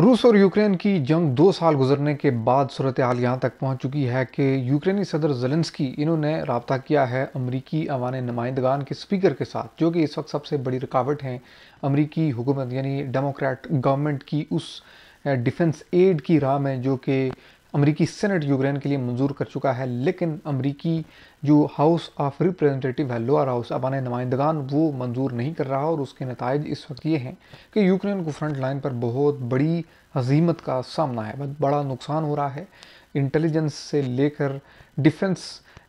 रूस और यूक्रेन की जंग दो साल गुजरने के बाद सूरत हाल यहाँ तक पहुँच चुकी है कि यूक्रेनी सदर जलेंसकी इन्होंने रबता किया है अमरीकी अवान नुमाइंदगान के स्पीकर के साथ जो कि इस वक्त सबसे बड़ी रुकावट हैं अमरीकी हुकूमत यानी डेमोक्रेट गवर्नमेंट की उस डिफेंस एड की राह में जो कि अमरीकी सेनेट यूक्रेन के लिए मंजूर कर चुका है लेकिन अमरीकी जो हाउस ऑफ रिप्रेजेंटेटिव है लोअर हाउस अबान नुमाइंदगान वो मंजूर नहीं कर रहा और उसके नतज इस वक्त ये हैं कि यूक्रेन को फ्रंट लाइन पर बहुत बड़ी हजीमत का सामना है बहुत बड़ा नुकसान हो रहा है इंटेलिजेंस से लेकर डिफेंस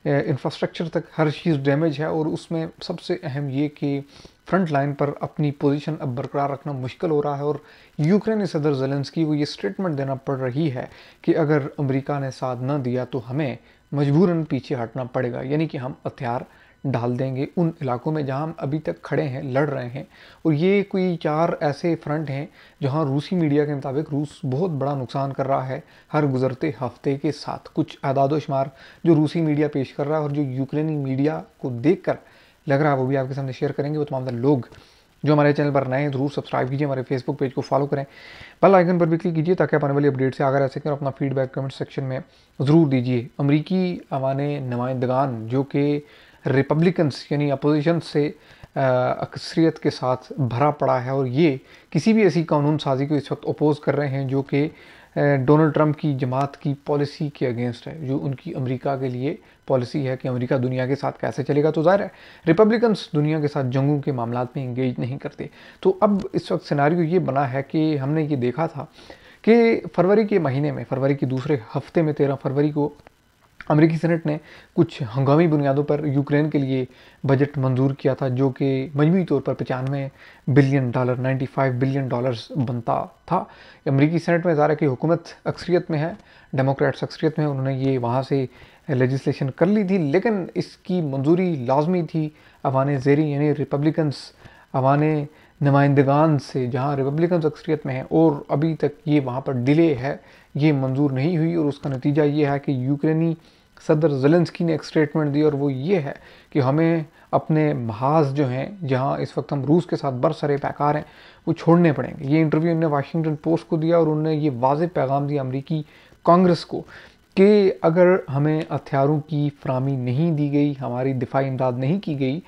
इंफ्रास्ट्रक्चर तक हर चीज़ डैमेज है और उसमें सबसे अहम ये कि फ्रंट लाइन पर अपनी पोजीशन अब बरकरार रखना मुश्किल हो रहा है और यूक्रेनी सदर जलेंसकी को ये स्टेटमेंट देना पड़ रही है कि अगर अमेरिका ने साथ न दिया तो हमें मजबूरन पीछे हटना पड़ेगा यानी कि हम हथियार डाल देंगे उन इलाकों में जहां हम अभी तक खड़े हैं लड़ रहे हैं और ये कोई चार ऐसे फ्रंट हैं जहां रूसी मीडिया के मुताबिक रूस बहुत बड़ा नुकसान कर रहा है हर गुजरते हफ्ते के साथ कुछ अदादोशुमार जो रूसी मीडिया पेश कर रहा है और जो यूक्रेनी मीडिया को देख कर लग रहा है वो भी आपके सामने शेयर करेंगे वो तमाम लोग जो हमारे चैनल पर नए हैं जरूर सब्सक्राइब कीजिए हमारे फेसबुक पेज को फॉलो करें बल आइकन पर भी क्लिक कीजिए ताकि आप आने वाली अपडेट से आगे रह सकें और अपना फीडबैक कमेंट सेक्शन में ज़रूर दीजिए अमरीकी अवान नुमाइंदगान जो कि रिपब्लिकन्स यानी अपोजिशन से अक्सरियत के साथ भरा पड़ा है और ये किसी भी ऐसी कानून साजी को इस वक्त अपोज़ कर रहे हैं जो कि डोनाल्ड ट्रंप की जमात की पॉलिसी के अगेंस्ट है जो उनकी अमेरिका के लिए पॉलिसी है कि अमेरिका दुनिया के साथ कैसे चलेगा तो ज़ाहिर है रिपब्लिकन्स दुनिया के साथ जंगों के मामला में इंगेज नहीं करते तो अब इस वक्त सिनारियो ये बना है कि हमने ये देखा था कि फरवरी के महीने में फरवरी के दूसरे हफ्ते में तेरह फरवरी को अमेरिकी सेनेट ने कुछ हंगामी बुनियादों पर यूक्रेन के लिए बजट मंजूर किया था जो कि मजमू तौर पर पचानवे बिलियन डॉलर 95 बिलियन डॉलर्स बनता था अमेरिकी सेनेट में ज़ारा की हुकूमत अक्सरियत में है डेमोक्रेट्स अक्सरियत में उन्होंने ये वहाँ से लेजिस्लेशन कर ली थी लेकिन इसकी मंजूरी लाजमी थी अवान जेरी यानी रिपब्लिकन्स अवान नुमाइंदगान से जहाँ रिपब्लिकन अक्सरियत में है और अभी तक ये वहाँ पर डिले है ये मंजूर नहीं हुई और उसका नतीजा ये है कि यूक्रेनी सदर जलेंसकी ने एक स्टेटमेंट दी और वो ये है कि हमें अपने महाज जो हैं जहाँ इस वक्त हम रूस के साथ बरसरे पैकार हैं वो छोड़ने पड़ेंगे ये इंटरव्यू उन्होंने वाशिंगटन पोस्ट को दिया और उन्होंने ये वाज पैगाम दिया अमरीकी कांग्रेस को कि अगर हमें हथियारों की फ्राहमी नहीं दी गई हमारी दिफाई इमदाद नहीं की गई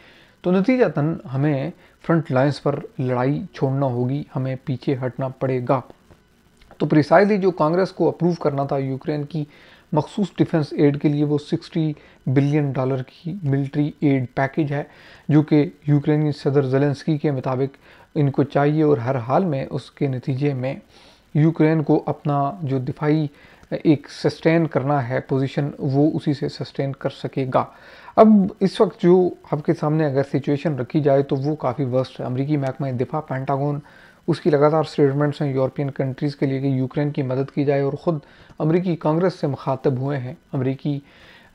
तो नतीजातन हमें फ्रंट लाइन्स पर लड़ाई छोड़ना होगी हमें पीछे हटना पड़ेगा तो प्रिसाइजली जो कांग्रेस को अप्रूव करना था यूक्रेन की मखसूस डिफेंस एड के लिए वो 60 बिलियन डॉलर की मिलिट्री एड पैकेज है जो कि यूक्रेनी सदर जेलेंस्की के मुताबिक इनको चाहिए और हर हाल में उसके नतीजे में यूक्रेन को अपना जो दिफाई एक सस्टेन करना है पोजीशन वो उसी से सस्टेन कर सकेगा अब इस वक्त जो आपके सामने अगर सिचुएशन रखी जाए तो वो काफ़ी वर्स्ट है अमरीकी महकमा दिफा पेंटागोन उसकी लगातार स्टेटमेंट्स हैं यूरोपियन कंट्रीज़ के लिए कि यूक्रेन की मदद की जाए और ख़ुद अमरीकी कांग्रेस से मुखातब हुए हैं अमरीकी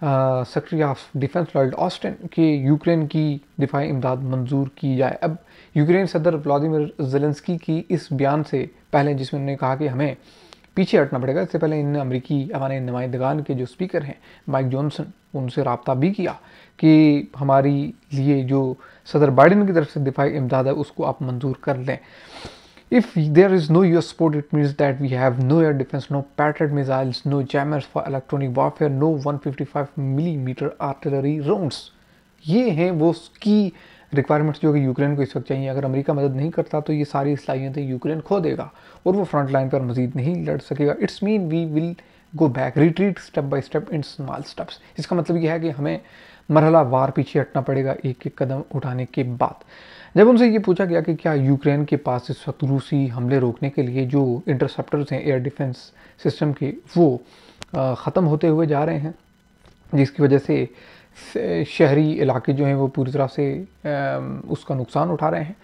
secretary of defense Lloyd Austin के यूक्रेन की दिफाई इमदाद मंजूर की जाए अब यूक्रेन सदर व्लादिमिर जेलेंस्की की इस बयान से पहले जिसमें उन्होंने कहा कि हमें पीछे हटना पड़ेगा इससे पहले इन अमरीकी हमारे नुमाइंदगान के जो स्पीकर हैं माइक जॉनसन उनसे रबता भी किया कि हमारी लिए जो सदर बाइडन की तरफ से दिफाई इमदाद है उसको आप मंजूर कर लें If there is no US support, it means that we have no air defense, no Patriot missiles, no jammers for electronic warfare, no 155 mm artillery rounds. ये हैं वो की रिक्वायरमेंट्स जो कि यूक्रेन को इस वक्त चाहिए अगर अमेरिका मदद नहीं करता तो ये सारी सलाहियतें यूक्रेन खो देगा और वो फ्रंट लाइन पर मजीद नहीं लड़ सकेगा it's mean we will go back retreat step by step in small steps इसका मतलब यह है कि हमें मरहला वार पीछे हटना पड़ेगा एक एक कदम उठाने के बाद जब उनसे ये पूछा गया कि क्या यूक्रेन के पास इस वक्त रूसी हमले रोकने के लिए जो इंटरसेप्टर्स हैं एयर डिफेंस सिस्टम के वो ख़त्म होते हुए जा रहे हैं जिसकी वजह से शहरी इलाके जो हैं वो पूरी तरह से उसका नुकसान उठा रहे हैं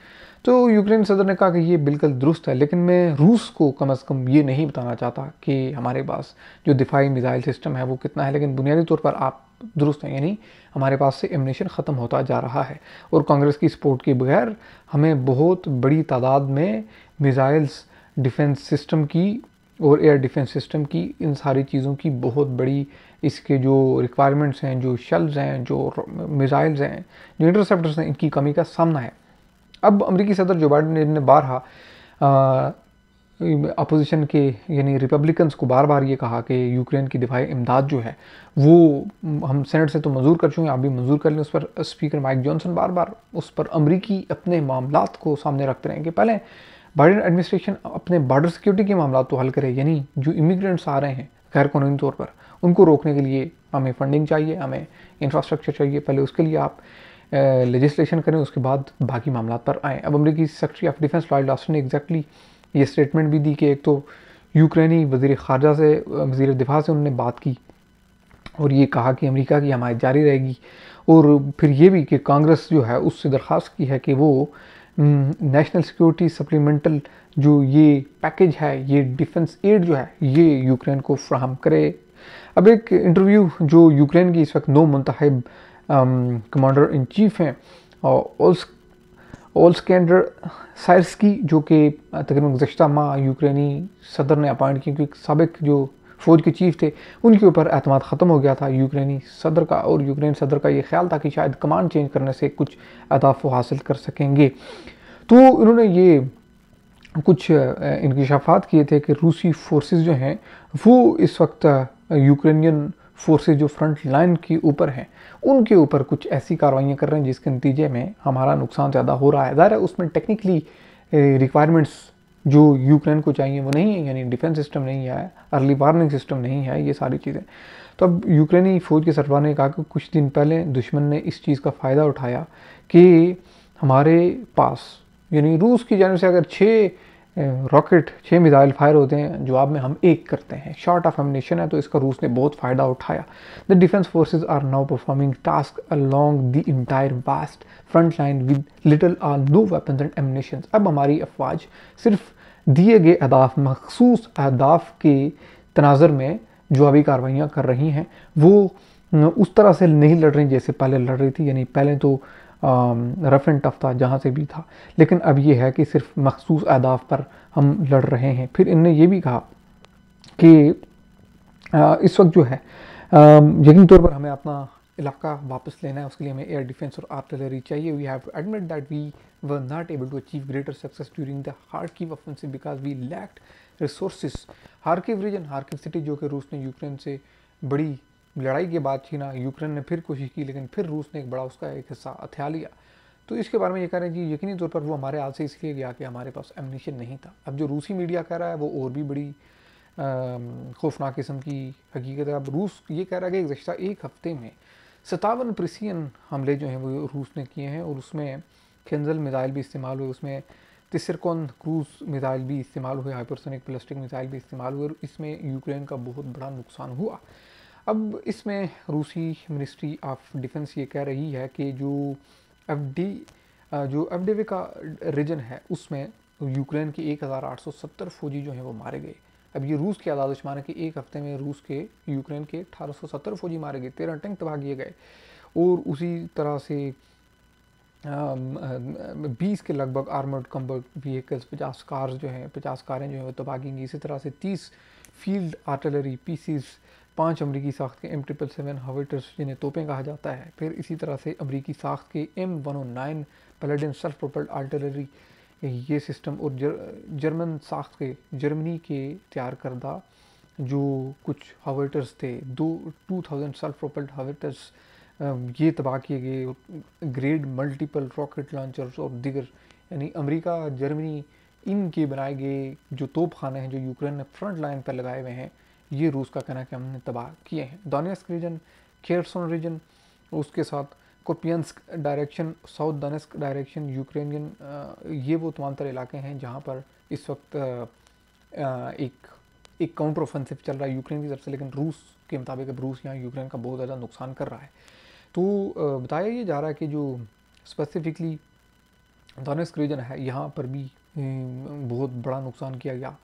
तो यूक्रेन सदर ने कहा कि ये बिल्कुल दुरुस्त है लेकिन मैं रूस को कम अज़ कम ये नहीं बताना चाहता कि हमारे पास जो दिफाई मिज़ाइल सिस्टम है वो कितना है लेकिन बुनियादी तौर पर आप दुरुस्त हैं यानी हमारे पास से एमिनेशन ख़त्म होता जा रहा है और कांग्रेस की सपोर्ट के बगैर हमें बहुत बड़ी तादाद में मिज़ाइल्स डिफेंस सिस्टम की और एयर डिफेंस सिस्टम की इन सारी चीज़ों की बहुत बड़ी इसके जो रिक्वायरमेंट्स हैं जो शल्स हैं जो मिज़ाइल्स हैं जो इंटरसेप्टर्स हैं इनकी कमी का सामना है अब अमरीकी सदर जो बाइडन ने बारह अपोजिशन के यानी रिपब्लिकन्स को बार बार ये कहा कि यूक्रेन की दिफाई इमदाद जो है वो हम सेनेट से तो मंजूर कर चुके हैं आप भी मंजूर कर लें उस पर स्पीकर माइक जॉनसन बार बार उस पर अमरीकी अपने मामला को सामने रखते कि पहले बाइडन एडमिनिस्ट्रेशन अपने बॉर्डर सिक्योरिटी के मामला तो हल करे यानी जो इमिग्रेंट्स आ रहे हैं गैर कानूनी तौर पर उनको रोकने के लिए हमें फंडिंग चाहिए हमें इंफ्रास्ट्रक्चर चाहिए पहले उसके लिए आप लेजिस्लेशन करें उसके बाद बाकी मामला पर आएँ अब अमरीकी secretary of defense Lloyd Austin ने एग्जैक्टली ये स्टेटमेंट भी दी कि एक तो यूक्रेनी वजीर खारजा से वजीर दिफा से उन्होंने बात की और ये कहा कि अमेरिका की हमायत जारी रहेगी और फिर ये भी कि कांग्रेस जो है उससे दरख्वास्त की है कि वो नेशनल सिक्योरिटी सप्लीमेंटल जो ये पैकेज है ये डिफेंस एड जो है ये यूक्रेन को फ्राहम करे अब एक इंटरव्यू जो यूक्रेन की इस वक्त नो मंतब कमांडर इन चीफ हैं और ओल्सकेंडर सायर्सकी जो कि तकरीबन गुजशत माह यूक्रेनी सदर ने अपॉइंट की क्योंकि सबक जो फ़ौज के चीफ थे उनके ऊपर अहतम ख़त्म हो गया था यूक्रेनी सदर का और यूक्रेन सदर का ये ख्याल था कि शायद कमांड चेंज करने से कुछ अहदाफ हासिल कर सकेंगे तो इन्होंने ये कुछ इनकशाफात किए थे कि रूसी फोर्सेस जो हैं वो इस वक्त यूक्रेनियन फोर्स जो फ्रंट लाइन के ऊपर हैं उनके ऊपर कुछ ऐसी कार्रवाइयाँ कर रहे हैं जिसके नतीजे में हमारा नुकसान ज़्यादा हो रहा है ज़ाहिर है उसमें टेक्निकली रिक्वायरमेंट्स जो यूक्रेन को चाहिए वो नहीं है यानी डिफेंस सिस्टम नहीं है अर्ली वार्निंग सिस्टम नहीं है ये सारी चीज़ें तो अब यूक्रेनी फौज के सरदार ने कहा कि कुछ दिन पहले दुश्मन ने इस चीज़ का फ़ायदा उठाया कि हमारे पास यानी रूस की जानब से अगर छः रॉकेट छः मिज़ाइल फायर होते हैं जवाब में हम एक करते हैं शॉर्ट ऑफ एमिनेशन है तो इसका रूस ने बहुत फ़ायदा उठाया the defense forces are now performing task along the entire vast front line with little or no weapon and ammunition अब हमारी अफवाज सिर्फ दिए गए अहदाफ मखसूस अहदाफ के तनाजर में जवाबी कार्रवाइयाँ कर रही हैं वो उस तरह से नहीं लड़ रही जैसे पहले लड़ रही थी यानी पहले तो रफ़ एंड टफ था जहाँ से भी था लेकिन अब ये है कि सिर्फ मखसूस अहदाफ पर हम लड़ रहे हैं फिर इनने ये भी कहा कि इस वक्त जो है um, यकीन तौर पर हमें अपना इलाका वापस लेना है उसके लिए हमें एयर डिफेंस और आर्टिलरी चाहिए we have admit that we were not able to achieve greater success during the key offensive because we lacked resources Kharkiv region Kharkiv city जो कि रूस ने यूक्रेन से बड़ी लड़ाई के बाद चीना यूक्रेन ने फिर कोशिश की लेकिन फिर रूस ने एक बड़ा उसका एक हिस्सा हथियार लिया तो इसके बारे में ये कह रहे हैं कि यकीनी तौर पर वो हमारे हाथ से इसलिए गया कि हमारे पास एमनिशन नहीं था अब जो रूसी मीडिया कह रहा है वो और भी बड़ी खौफनाक किस्म की हकीकत है अब रूस ये कह रहा है कि गुज्त एक हफ्ते में सतावन प्रिसियन हमले जो हैं वो रूस ने किए हैं और उसमें खेंजल मिज़ाइल भी इस्तेमाल हुए उसमें तिसरकोन क्रूज मिज़ाइल भी इस्तेमाल हुए हाइपरसोनिक प्लास्टिक मिज़ाइल भी इस्तेमाल हुए और इसमें यूक्रेन का बहुत बड़ा नुकसान हुआ अब इसमें रूसी मिनिस्ट्री ऑफ डिफेंस ये कह रही है कि जो एफ डी जो एफ का रीजन है उसमें यूक्रेन के 1870 फौजी जो हैं वो मारे गए अब ये रूस के आदाद शुमार कि एक हफ्ते में रूस के यूक्रेन के 1870 फौजी मारे गए तेरह टैंक तबाह किए गए और उसी तरह से बीस के लगभग आर्मर्ड कम्बर्ग व्हीकल्स पचास कार्स जो हैं पचास कारें जो हैं वो तबाह की इसी तरह से तीस फील्ड आर्टिलरी पीसीस पाँच अमरीकी साख्त के एम ट्रिपल सेवन हावेटर्स जिन्हें तोपें कहा जाता है फिर इसी तरह से अमरीकी साख्त के M one O nine Paladin self propelled artillery ये सिस्टम और जर, जर्मन साख्त के जर्मनी के तैयार करदा जो कुछ हावेटर्स थे दो two thousand self propelled howitzers ये तबाह किए गए ग्रेड मल्टीपल रॉकेट लॉन्चर्स और दिगर यानी अमरीका जर्मनी इनके बनाए गए जो तोप खाना हैं जो यूक्रेन ने फ्रंट लाइन पर लगाए हुए हैं ये रूस का कहना है कि हमने तबाह किए हैं दोनेस्क रीजन खेरसोन रीजन उसके साथ Kupiansk direction south Donetsk direction Ukrainian ये वो तमाम तर इलाके हैं जहाँ पर इस वक्त एक एक काउंटर ऑफेंसिव चल रहा है यूक्रेन की तरफ से लेकिन रूस के मुताबिक अब रूस यहाँ यूक्रेन का बहुत ज़्यादा नुकसान कर रहा है तो बताया ये जा रहा है कि जो स्पेसिफिकली दनेस्क रीजन है यहाँ पर भी बहुत बड़ा नुकसान किया गया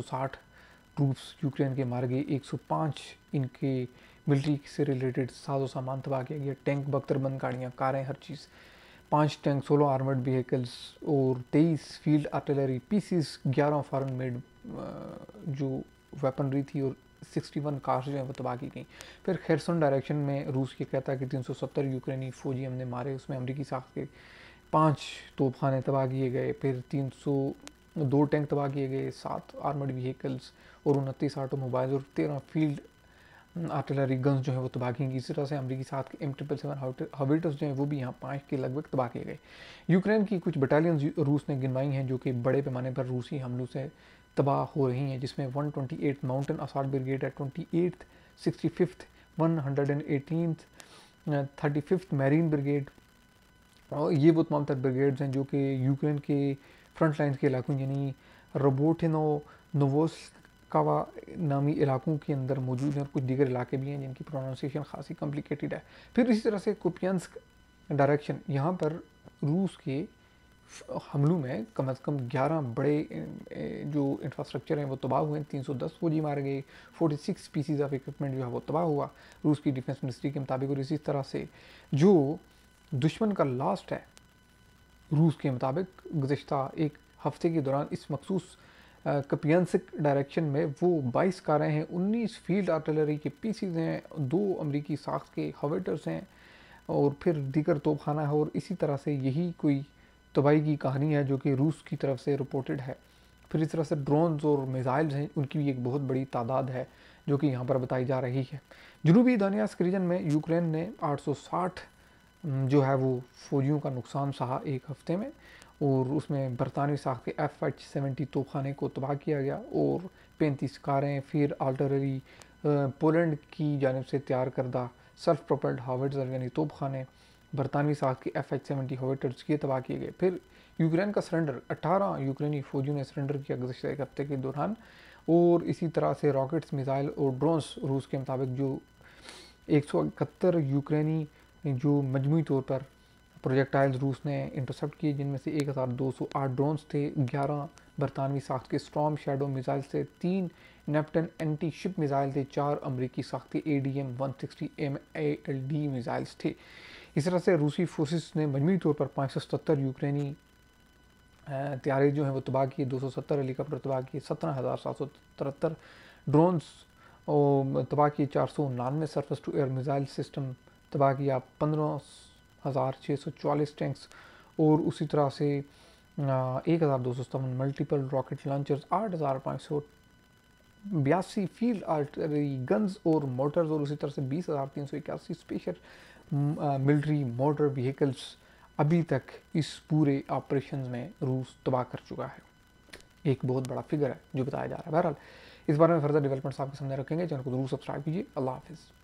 साठ ट्रूप्स यूक्रेन के मार गए 105 इनके मिलिट्री से रिलेटेड साजो सामान तबाह किया गया टैंक बख्तरबंद गाड़ियाँ कारें हर चीज़ पाँच टैंक सोलह आर्मर्ड व्हीकल्स और तेईस फील्ड आर्टिलरी पीसीस ग्यारह फॉरन मेड जो वेपनरी थी और 61 कार्स जो हैं वो तबाह की गई फिर खैरसन डायरेक्शन में रूस ये कहता है कि 370 यूक्रेनी फौजी हमने मारे उसमें अमरीकी साख के पाँच तोपखाने तबाह किए गए फिर तीन सौ दो टैंक तबाह किए गए सात आर्मर्ड व्हीकल्स और उनतीस ऑटोमोबाइल और तेरह फील्ड आर्टिलरी गन्स जो है वो तबाह की इसी तरह से अमरीकी साथ के एम ट्रिपल सेवन हॉबिटर्स जो हैं वो भी यहाँ पाँच के लगभग तबाह किए गए यूक्रेन की कुछ बटालियन रूस ने गिनवाई हैं जो कि बड़े पैमाने पर रूसी हमलों से तबाह हो रही हैं जिसमें one twenty eight mountain assault brigade है twenty eighth sixty fifth one hundred and eighteen thirty fifth marine brigade और ये वो तमाम तर ब्रिगेड्स हैं जो कि यूक्रेन के फ्रंट लाइन के इलाकों यानी रोबोटिनो नोवोस कावा नामी इलाकों के अंदर मौजूद हैं और कुछ दीगर इलाके भी हैं जिनकी प्रोनाउंसिएशन खासी कॉम्प्लिकेटेड है फिर इसी तरह से कोपियंस डायरेक्शन यहाँ पर रूस के हमलों में कम अज़ कम 11 बड़े जो इंफ्रास्ट्रक्चर हैं वो तबाह हुए 310 फौजी मारे गए 46 पीसीज ऑफ इक्विपमेंट जो है वो तबाह हुआ रूस की डिफेंस मिनिस्ट्री के मुताबिक और इसी तरह से जो दुश्मन का लास्ट है रूस के मुताबिक गुज्त एक हफ्ते के दौरान इस मखसूस कपियंसिक डायरेक्शन में वो 22 कारें हैं 19 फील्ड आर्टिलरी के पीसीज हैं दो अमरीकी साख के हवेटर्स हैं और फिर दीगर तोपखाना है और इसी तरह से यही कोई तबाही की कहानी है जो कि रूस की तरफ से रिपोर्टेड है फिर इस तरह से ड्रोन्स और मिज़ाइल्स हैं उनकी भी एक बहुत बड़ी तादाद है जो कि यहाँ पर बताई जा रही है जनूबी दानियास रीजन में यूक्रेन ने साठ जो है वो फौजियों का नुकसान सहा एक हफ्ते में और उसमें बरतानवी साख के एफ एच सेवेंटी तोपखाने को तबाह किया गया और पैंतीस कारें फिर आल्टररी पोलैंड की जानब से तैयार करदा सेल्फ प्रोपेल्ड हावर्टर यानी तोपखाने बरतानवी साख के एफ एच सेवेंटी हावर्टर्स किए तबाह किए गए फिर यूक्रेन का सरेंडर अट्ठारह यूक्रेनी फौजियों ने सरेंडर किया गुजशत एक हफ्ते के दौरान और इसी तरह से रॉकेट्स मिसाइल और ड्रोन्स रूस के मुताबिक जो एक सौ इकहत्तर यूक्रेनी जो मजमू तौर पर प्रोजेक्टाइल्स रूस ने इंटरसेप्ट किए जिनमें से 1208 ड्रोन्स थे 11 बरतानवी साख्त के स्ट्रॉम शेडो मिसाइल थे तीन नेपटन एंटी शिप मिसाइल थे चार अमरीकी के A D M one sixty M A L D missiles थे इस तरह से रूसी फोर्सेस ने मजमू तौर पर पाँच सौ सत्तर यूक्रेनी तैयारी जो हैं वो तबाह किए दो सौ सत्तर हेलीकॉप्टर तबाह किए सत्रह हज़ार सात सौ तिहत्तर ड्रोन्स और तबाह किए चार सौ उनानवे surface to air missile system तबाह किया पंद्रह हज़ार छः सौ चालीस टैंक्स और उसी तरह से एक हज़ार दो सौ सतावन मल्टीपल रॉकेट लॉन्चर्स आठ हज़ार पाँच सौ बयासी फील्ड आर्टरी गन्स और मोटर्स और उसी तरह से बीस हज़ार तीन सौ इक्यासी स्पेशल मिलिट्री मोटर व्हीकल्स अभी तक इस पूरे ऑपरेशन में रूस तबाह कर चुका है एक बहुत बड़ा फिगर है जो बताया जा रहा है बहरहाल इस बारे में फर्दर डेवलपमेंट्स आपके सामने रखेंगे चैनल को जरूर सब्सक्राइब कीजिए अल्लाह हाफिज़